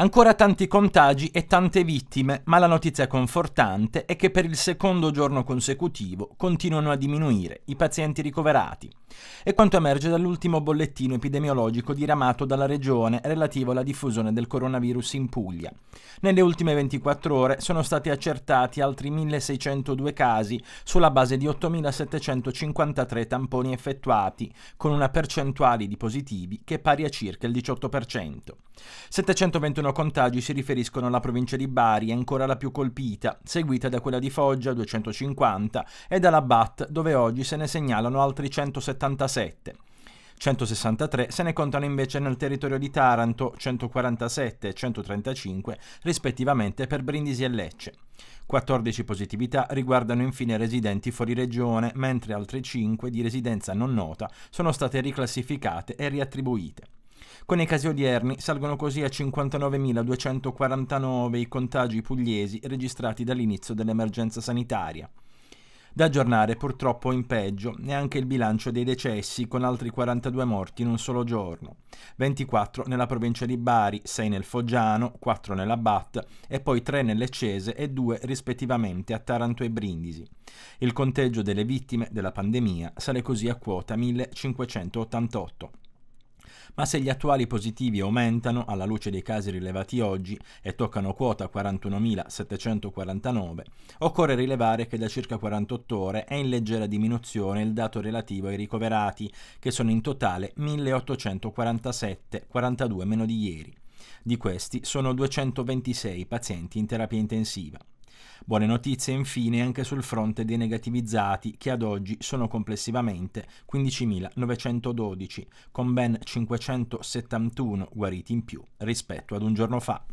Ancora tanti contagi e tante vittime, ma la notizia confortante è che per il secondo giorno consecutivo continuano a diminuire i pazienti ricoverati. È quanto emerge dall'ultimo bollettino epidemiologico diramato dalla Regione relativo alla diffusione del coronavirus in Puglia. Nelle ultime 24 ore sono stati accertati altri 1.602 casi sulla base di 8.753 tamponi effettuati, con una percentuale di positivi che è pari a circa il 18%. 721 contagi si riferiscono alla provincia di Bari, ancora la più colpita, seguita da quella di Foggia 250 e dalla BAT dove oggi se ne segnalano altri 177. 163 se ne contano invece nel territorio di Taranto 147 e 135 rispettivamente per Brindisi e Lecce. 14 positività riguardano infine residenti fuori regione, mentre altre 5 di residenza non nota sono state riclassificate e riattribuite. Con i casi odierni salgono così a 59.249 i contagi pugliesi registrati dall'inizio dell'emergenza sanitaria. Da aggiornare purtroppo in peggio neanche il bilancio dei decessi con altri 42 morti in un solo giorno, 24 nella provincia di Bari, 6 nel Foggiano, 4 nella Bat e poi 3 nelle Cese e 2 rispettivamente a Taranto e Brindisi. Il conteggio delle vittime della pandemia sale così a quota 1588. Ma se gli attuali positivi aumentano alla luce dei casi rilevati oggi e toccano quota 41.749, occorre rilevare che da circa 48 ore è in leggera diminuzione il dato relativo ai ricoverati, che sono in totale 1847, 42 meno di ieri. Di questi sono 226 pazienti in terapia intensiva. Buone notizie infine anche sul fronte dei negativizzati che ad oggi sono complessivamente 15.912, con ben 571 guariti in più rispetto ad un giorno fa.